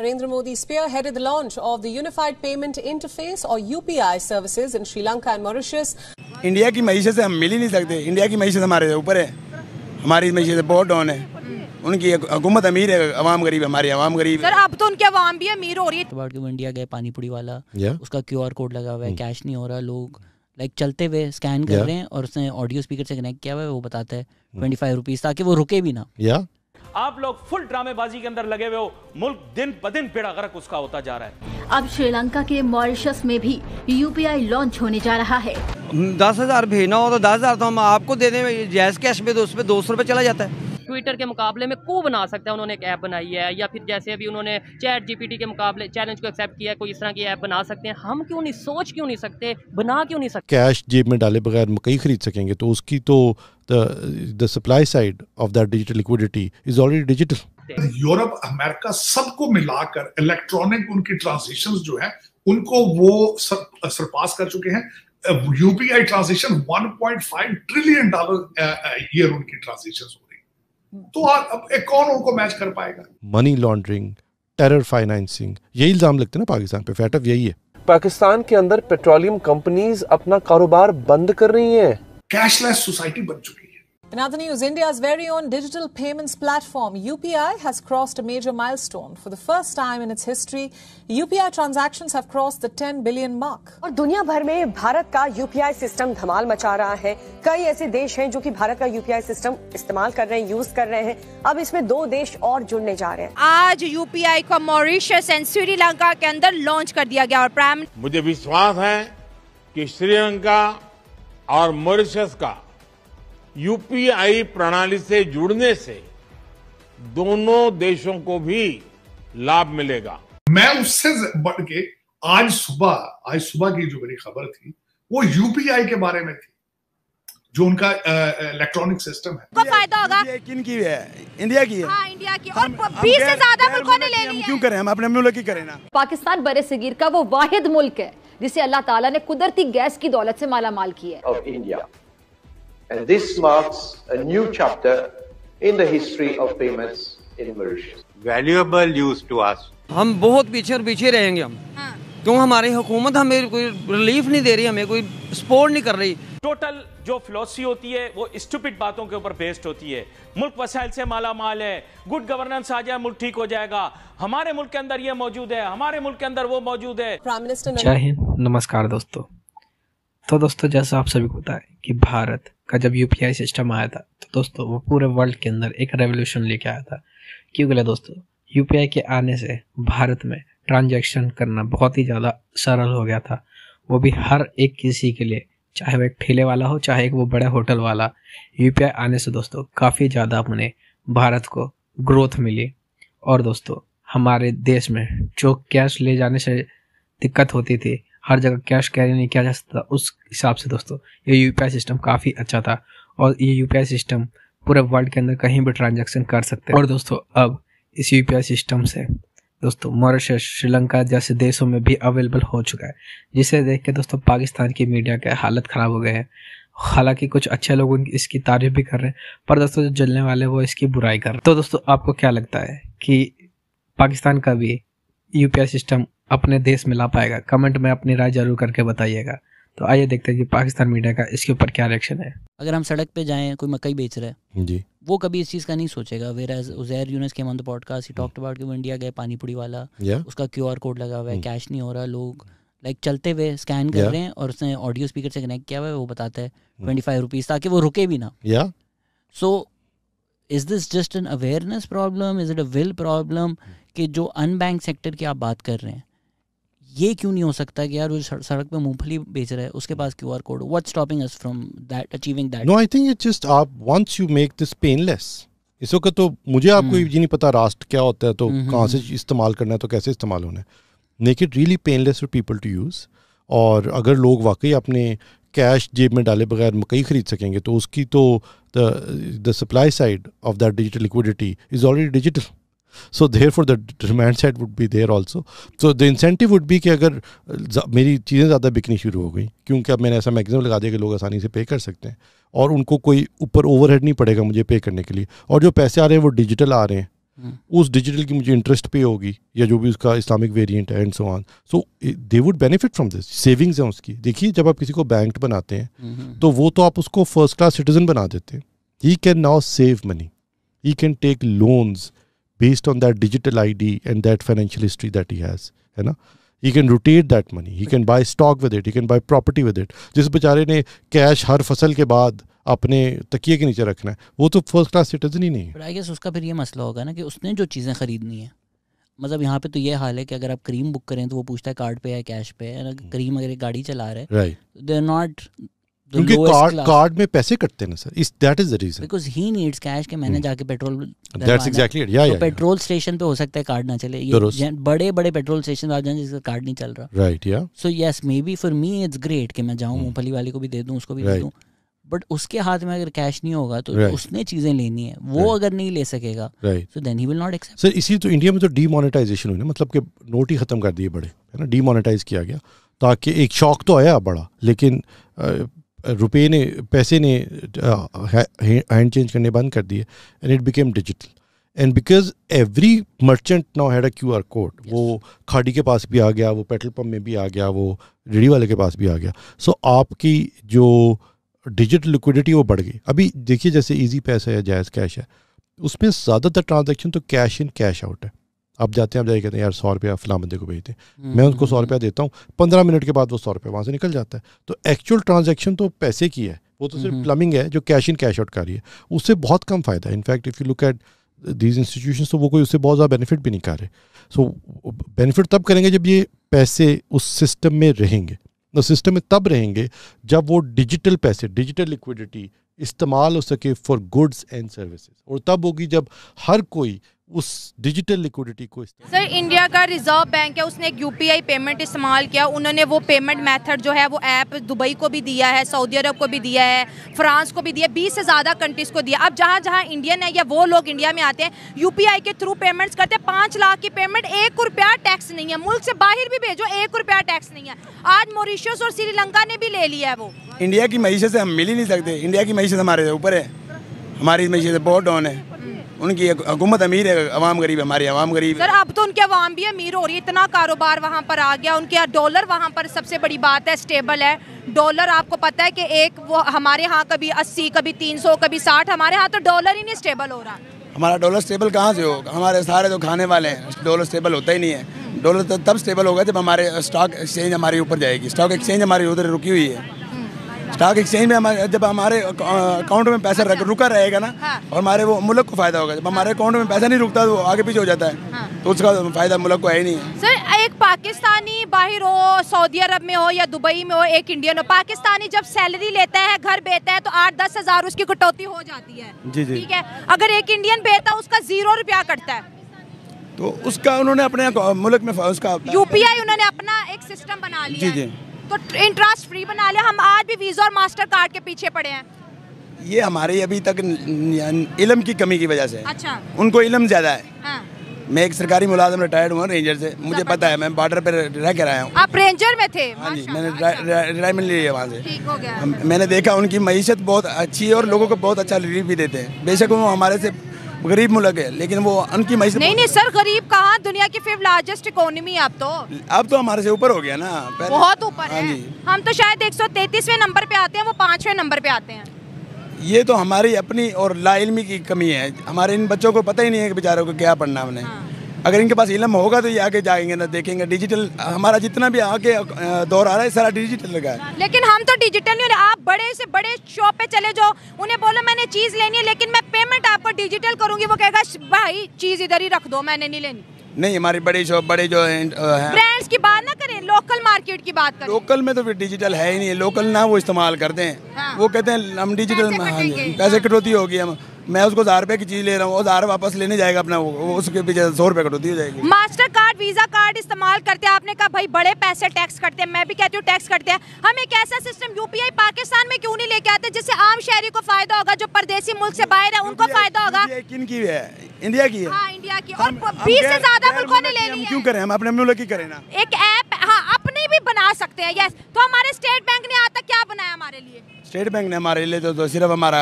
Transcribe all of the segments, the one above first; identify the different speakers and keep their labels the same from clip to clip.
Speaker 1: Narendra Modi spearheaded the launch of the Unified Payment Interface or UPI services in Sri Lanka and Mauritius.
Speaker 2: India की मीशत से हम मिल ही नहीं सकते India की मीशत हमारे ऊपर है हमारी मीशत बहुत डाउन है उनकी हुकूमत अमीर है अवाम गरीब हमारी अवाम गरीब सर
Speaker 1: अब तो उनकी अवाम भी अमीर हो रही
Speaker 3: है इंडिया गए पानीपुरी वाला yeah. उसका क्यूआर कोड लगा हुआ है कैश hmm. नहीं हो रहा लोग लाइक चलते हुए स्कैन कर रहे हैं और उसने ऑडियो स्पीकर से कनेक्ट किया हुआ है वो बताता है ट्वेंटी फाइव रुपीज ताकि वो रुके भी ना
Speaker 2: आप लोग फुल ड्रामेबाजी के अंदर लगे हुए हो मुल्क दिन ब दिन
Speaker 4: बेड़ा गर्क उसका होता जा रहा है
Speaker 3: अब श्रीलंका के मॉरिशस में भी यूपीआई लॉन्च होने जा रहा है
Speaker 2: दस हजार भेजना हो तो दस हजार तो हम आपको दे दें जैस कैश में तो उस पर दो सौ रूपए चला जाता है
Speaker 3: ट्विटर के मुकाबले में को बना सकता है उन्होंने एक ऐप बनाई है या फिर जैसे अभी उन्होंने चैट जी के मुकाबले चैलेंज को एक्सेप्ट किया कोई इस तरह की ऐप बना सकते हैं हम क्यों नहीं सोच क्यों नहीं सकते बना क्यों नहीं सकते
Speaker 5: कैश जेब में डाले बगैर मकई खरीद सकेंगे तो उसकी तो the supply side of that digital liquidity is already digital Europe America सबको मिलाकर इलेक्ट्रॉनिक उनकी ट्रांजेक्शन जो है उनको वो सरपास कर चुके हैं UPI transaction 1.5 trillion dollar year उनकी ट्रांजेक्शन हो तो हाँ, अब एक कौन उनको मैच कर पाएगा मनी लॉन्ड्रिंग टेरर फाइनेंसिंग यही इल्जाम लगते हैं ना पाकिस्तान पे फैटअप यही है पाकिस्तान के अंदर पेट्रोलियम कंपनीज अपना कारोबार बंद कर रही हैं कैशलेस सोसाइटी बन चुकी
Speaker 1: In other news, India's very own digital payments platform UPI has crossed a major milestone. For the first time in its history, UPI transactions have crossed the 10 billion mark. और दुनिया भर में भारत का UPI system धमाल मचा रहा है कई ऐसे देश हैं जो कि भारत का UPI सिस्टम इस्तेमाल कर रहे हैं यूज कर रहे हैं अब इसमें दो देश और जुड़ने जा रहे हैं आज UPI को मॉरिशस एंड श्रीलंका के अंदर लॉन्च कर दिया गया और प्राइम
Speaker 2: मुझे विश्वास है
Speaker 5: की श्रीलंका और मॉरिशस का यूपीआई प्रणाली से जुड़ने से दोनों देशों को भी लाभ मिलेगा मैं उससे बढ़ के आज सुबह आज सुबह की जो मेरी खबर थी
Speaker 2: वो यूपीआई के बारे में थी जो उनका इलेक्ट्रॉनिक सिस्टम है
Speaker 1: को फायदा होगा किन की है
Speaker 2: इंडिया की है हाँ,
Speaker 1: इंडिया की और बीस से ज्यादा मुल्कों ने ले लिया क्यों करें
Speaker 2: हम अपने मुल्क की करें ना
Speaker 1: पाकिस्तान बरे सगीर का वो वाहिद मुल्क है जिसे अल्लाह ताला ने कुदरती गैस की दौलत से माला माल की
Speaker 2: है India and this marks a new chapter
Speaker 5: in the history of payments in Mauritius. Valuable news to us.
Speaker 2: हम बहुत पीछे और पीछे रहेंगे हम हाँ। क्यों हमारी हुकूमत हमें कोई रिलीफ नहीं दे रही हमें कोई सपोर्ट नहीं कर रही टोटल जो फिलोसफी होती है वो स्टूपिड बातों के ऊपर बेस्ड होती है मुल्क वसाइल से माला माल है गुड गवर्नेंस आ जाए मुल्क ठीक हो जाएगा हमारे मुल्क के अंदर ये मौजूद है हमारे मुल्क के अंदर वो मौजूद है प्राइम मिनिस्टर जय
Speaker 4: हिंद नमस्कार दोस्तों तो दोस्तों जैसा आप सभी को बताए कि भारत का जब यूपीआई सिस्टम आया था तो दोस्तों वो पूरे वर्ल्ड के अंदर एक रेवोल्यूशन लेके आया था क्यों बोला दोस्तों यूपीआई के आने से भारत में ट्रांजेक्शन करना बहुत ही ज़्यादा सरल हो गया था वो भी हर एक किसी के लिए चाहे वह एक ठेले वाला हो चाहे एक वो बड़े होटल वाला यूपीआई आने से दोस्तों काफ़ी ज़्यादा अपने भारत को ग्रोथ मिली और दोस्तों हमारे देश में जो कैश ले जाने से दिक्कत होती थी हर जगह कैश कैरी नहीं किया जा सकता उस हिसाब से दोस्तों ये यू सिस्टम काफ़ी अच्छा था और ये यू सिस्टम पूरे वर्ल्ड के अंदर कहीं भी ट्रांजेक्शन कर सकते हैं और दोस्तों अब इस यू सिस्टम से दोस्तों मॉरिशस श्रीलंका जैसे देशों में भी अवेलेबल हो चुका है जिसे देख के दोस्तों पाकिस्तान की मीडिया के हालत ख़राब हो गए हैं हालांकि कुछ अच्छे लोग इसकी तारीफ भी कर रहे हैं पर दोस्तों जो जलने वाले वो इसकी बुराई कर रहे हैं तो दोस्तों आपको क्या लगता है कि पाकिस्तान का भी यू सिस्टम अपने देश में ला पाएगा कमेंट में अपनी राय जरूर करके बताइएगा तो आइए देखते हैं कि पाकिस्तान मीडिया का इसके ऊपर क्या रिएक्शन है
Speaker 3: अगर हम सड़क पे जाएं कोई मकई बेच रहा है जी वो कभी इस चीज़ का नहीं सोचेगा whereas Uzair Younus came on the podcast he talked about कि वो इंडिया गए पानीपुरी वाला yeah. उसका क्यूआर कोड लगा हुआ है कैश hmm. नहीं हो रहा लोग लाइक like, चलते हुए स्कैन कर yeah. रहे हैं और उसने ऑडियो स्पीकर से कनेक्ट किया हुआ है वो बताता है ट्वेंटी फाइव रुपीज़ ताकि वो रुके भी ना या so is this just an awareness problem is it a will problem कि जो अनबैंक सेक्टर की आप बात कर रहे हैं ये क्यों नहीं हो सकता कि यार वो सड़क पे मूंगफली बेच रहा है उसके पास Q R code what stopping us from that achieving that no
Speaker 5: I think it just आप once you make this painless इस वक्त तो मुझे आपको हम्म। ये नहीं पता रास्ट क्या होता है तो हम्म, हम्म, कहाँ से इस्तेमाल करना है तो कैसे इस्तेमाल होना है make it really painless for people to use और अगर लोग वाकई अपने कैश जेब में डाले बगैर मकई खरीद सकेंगे तो उसकी तो the supply side of that digital liquidity is already digital so therefore the demand set would be there also so the incentive would be कि अगर मेरी चीज़ें ज़्यादा बिकनी शुरू हो गई क्योंकि अब मैंने ऐसा मैगजिम लगा दिया कि लोग आसानी से पे कर सकते हैं और उनको कोई ऊपर ओवरहेड नहीं पड़ेगा मुझे पे करने के लिए और जो पैसे आ रहे हैं वो डिजिटल आ रहे हैं hmm. उस डिजिटल की मुझे इंटरेस्ट पे होगी या जो भी उसका इस्लामिक वेरिएंट है and so on so they would benefit from this savings हैं उसकी देखिए जब आप किसी को बैंक बनाते हैं hmm. तो वो तो आप उसको फर्स्ट क्लास सिटीजन बना देते हैं he can now save money he can take loans based on that digital ID and that financial history that he has. है ना he can rotate that money he can buy stock with it he can buy property with it जिस बेचारे ने cash हर फसल के बाद अपने तकिए के नीचे रखना है वो तो फर्स्ट क्लास सिटीजन ही
Speaker 3: नहीं है उसका फिर ये मसला होगा ना कि उसने जो चीज़ें खरीदनी है मतलब यहाँ पे तो ये हाल है कि अगर आप क्रीम बुक करें तो वो पूछता है कार्ड पे है कैश पे है क्रीम अगर hmm. गाड़ी चला रहे हैं दे आर नॉट क्योंकि कार्ड कार्ड
Speaker 5: में पैसे कटते हैं सर इस that is the reason
Speaker 3: because he needs cash के मैंने hmm. जाके पेट्रोल दैट्स एग्जैक्टली इट या या पेट्रोल स्टेशन पे हो सकता है कार्ड ना चले ये बड़े-बड़े पेट्रोल स्टेशन आ जाएं जिसका कार्ड नहीं चल रहा राइट या so yes maybe for me it's great कि मैं जाऊं hmm. मूंगफली वाले को भी दे दूं उसको भी दे दूं बट उसके हाथ में अगर कैश नहीं होगा तो right. उसने चीजें लेनी है वो right. अगर नहीं ले सकेगा so then he will not accept
Speaker 5: sir इसी तो इंडिया में तो डीमोनेटाइजेशन हुई ना मतलब कि नोट ही खत्म कर दिए बड़े है ना डीमोनेटाइज किया गया ताकि एक शौक तो आया बड़ा लेकिन रुपये ने पैसे ने हैंड चेंज करने बंद कर दिए and it became digital and because every merchant now had a Q R code वो खाड़ी के पास भी आ गया वो पेट्रोल पम्प में भी आ गया वो रेडी वाले के पास भी आ गया सो so, आपकी जो डिजिटल लिक्विडिटी वो बढ़ गई अभी देखिए जैसे ईजी पैसा है जायज़ कैश है उसमें ज़्यादातर ट्रांजेक्शन तो कैश इन कैश आउट है आप जाते हैं आप जाए कहते हैं यार सौ रुपया फिलहाल बंदे को भेज दें हम्म, मैं उनको सौ हम्म, रुपया हम्म। देता हूँ पंद्रह मिनट के बाद वो सौ रुपया वहाँ से निकल जाता है तो एक्चुअल ट्रांजेक्शन तो पैसे की है वो तो सिर्फ प्लमिंग है जो कैश इन कैश आउट कर रही है उससे बहुत कम फायदा है in fact if you look at these institution तो वो कोई उससे बहुत ज़्यादा बेनिफिट भी नहीं कर रहे सो बेनिफिट तब करेंगे जब ये पैसे उस सिस्टम में रहेंगे तो सिस्टम में तब रहेंगे जब वो डिजिटल पैसे डिजिटल लिक्विडिटी इस्तेमाल हो सके फॉर गुड्स एंड सर्विसेज और तब होगी जब हर कोई उस डिजिटल लिक्विडिटी को
Speaker 1: सर इंडिया का रिजर्व बैंक है उसने एक यूपीआई पेमेंट इस्तेमाल किया उन्होंने वो पेमेंट मेथड जो है वो ऐप दुबई को भी दिया है सऊदी अरब को भी दिया है फ्रांस को भी दिया बीस से ज़्यादा कंट्रीज़ को दिया अब जहाँ जहाँ इंडियन है या वो लोग इंडिया में आते हैं यूपीआई के थ्रू पेमेंट्स करते हैं पाँच लाख की पेमेंट एक रुपया टैक्स नहीं है मुल्क से बाहर भी भेजो एक रुपया टैक्स नहीं है आज मॉरिशस और श्रीलंका ने भी ले लिया है वो
Speaker 2: इंडिया की मीशत से हम मिल ही नहीं सकते इंडिया की मीशत हमारे ऊपर है हमारी मीशत बहुत डाउन है उनकी हुकूमत अमीर है अवाम गरीब हमारी अवाम गरीब सर
Speaker 1: अब तो उनकी अवाम भी अमीर हो रही है इतना कारोबार वहाँ पर आ गया उनके डॉलर वहाँ पर सबसे बड़ी बात है स्टेबल है डॉलर आपको पता है कि एक वो हमारे यहाँ कभी अस्सी कभी तीन सौ कभी साठ हमारे यहाँ तो डॉलर ही नहीं स्टेबल हो रहा
Speaker 2: हमारा डॉलर स्टेबल कहाँ से होगा हमारे सारे तो खाने वाले हैं डॉलर स्टेबल होता ही नहीं है डॉलर तो तब स्टेबल होगा जब हमारे स्टॉक एक्सचेंज हमारे ऊपर जाएगी स्टॉक एक्सचेंज हमारी उधर रुकी हुई है स्टॉक एक्सचेंज में हमारे जब हमारे अकाउंट में पैसा अच्छा। रुका रहेगा ना हाँ। और हमारे वो मुल्क को फायदा होगा जब हाँ। हमारे अकाउंट में पैसा नहीं रुकता तो आगे पीछे हो जाता है हाँ। तो उसका फायदा मुल्क को है ही नहीं
Speaker 1: सर एक पाकिस्तानी बाहर हो सऊदी अरब में हो या दुबई में हो एक इंडियन हो पाकिस्तानी जब सैलरी लेता है घर बेहता है तो आठ दस हजार उसकी कटौती हो जाती
Speaker 3: है
Speaker 2: जी जी ठीक
Speaker 1: है अगर एक इंडियन बेहता है उसका जीरो रुपया कटता है
Speaker 2: तो उसका उन्होंने अपने मुल्क में उसका यूपीआई
Speaker 1: उन्होंने अपना एक सिस्टम बना लिया जी जी तो इंटरेस्ट फ्री बना लिया हम आज भी वीज़ा और मास्टर कार्ड के पीछे पड़े हैं
Speaker 2: ये हमारे अभी तक इलम की कमी की वजह से अच्छा उनको इलम ज़्यादा है हाँ। मैं एक सरकारी मुलाजम रिटायर्ड हुआ रेंजर से मुझे पता अच्छा। है मैं बॉर्डर पर रह कर आया हूँ
Speaker 1: आप रेंजर में थे हाँ जी मैंने
Speaker 2: रिटायरमेंट अच्छा। लिया वहाँ से
Speaker 1: ठीक हो गया
Speaker 2: मैंने देखा उनकी मीशत बहुत अच्छी है और लोगों को बहुत अच्छा रिलीफ भी देते हैं बेशक वो हमारे से गरीब मुल्क है लेकिन वो उनकी मजदूर नहीं नहीं
Speaker 1: सर गरीब कहा दुनिया की फिफ्थ लार्जेस्ट इकोनॉमी आप तो
Speaker 2: अब तो हमारे से ऊपर हो गया ना बहुत
Speaker 1: ऊपर हाँ है हम तो शायद एक सौ नंबर पे आते हैं वो पाँचवें नंबर पे आते हैं
Speaker 2: ये तो हमारी अपनी और लाइलमी की कमी है हमारे इन बच्चों को पता ही नहीं है कि बेचारों को क्या पढ़ना उन्हें हाँ। अगर इनके पास इलम होगा तो ये आगे जाएंगे ना देखेंगे डिजिटल हमारा जितना भी आगे दौर आ रहा है सारा डिजिटल लगा है
Speaker 1: लेकिन हम तो डिजिटल नहीं आप बड़े से बड़े शॉप पे चले जाओ उन्हें बोलो मैंने चीज़ लेनी है लेकिन मैं पेमेंट आपको डिजिटल करूंगी वो कहेगा भाई चीज़ इधर ही रख दो मैंने नहीं लेनी
Speaker 2: नहीं हमारी बड़ी शॉप बड़े जो है ब्रांड्स
Speaker 1: की बात ना करें लोकल मार्केट की बात करें
Speaker 2: लोकल में तो फिर डिजिटल है ही नहीं लोकल ना वो इस्तेमाल करते हैं हाँ। वो कहते हैं हम डिजिटल पैसे हाँ हाँ। कटौती होगी हम मैं उसको हज़ार रुपए की चीज़ ले रहा हूँ हज़ार वापस लेने जाएगा अपना वो उसके पीछे सौ रुपए कटौती हो जाएगी
Speaker 1: मास्टर कार्ड वीज़ा कार्ड इस्तेमाल करते हैं आपने कहा भाई बड़े पैसे टैक्स करते हैं मैं भी कहती हूँ टैक्स करते हैं हम एक ऐसा सिस्टम यूपीआई पाकिस्तान में क्यों नहीं लेके आते जिससे आम शहरी को फायदा होगा जो परदेसी मुल्क से बाहर है उनको फायदा होगा किन की है
Speaker 2: इंडिया की है हाँ,
Speaker 1: इंडिया की और बीस से ज्यादा मुल्कों ने ले लिया क्यों करें
Speaker 2: हम अपने मुल्क की करें ना
Speaker 1: एक आ सकते हैं यस तो हमारे स्टेट बैंक ने यहाँ तक क्या बनाया हमारे लिए
Speaker 2: स्टेट बैंक ने हमारे लिए तो, तो सिर्फ हमारा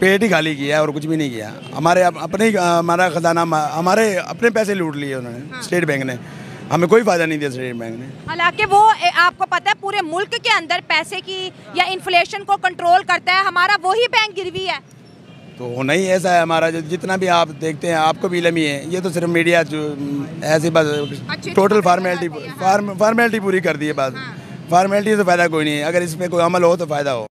Speaker 2: पेट ही खाली किया और कुछ भी नहीं किया हमारे अपने हमारा खजाना हमारे अपने पैसे लूट लिए उन्होंने हाँ। स्टेट बैंक ने हमें कोई फायदा नहीं दिया स्टेट बैंक ने
Speaker 1: हालांकि वो आपको पता है पूरे मुल्क के अंदर पैसे की या इन्फ्लेशन को कंट्रोल करता है हमारा वही बैंक गिरवी है
Speaker 2: तो होना ही ऐसा है हमारा जो जितना भी आप देखते हैं आपको भी लमी है ये तो सिर्फ मीडिया जो ऐसी बस टोटल फार्मेलिटी फार्मेलिटी पूरी कर दी है बस फार्मेलिटी हाँ। से फ़ायदा कोई नहीं है अगर इसमें कोई अमल हो तो फ़ायदा हो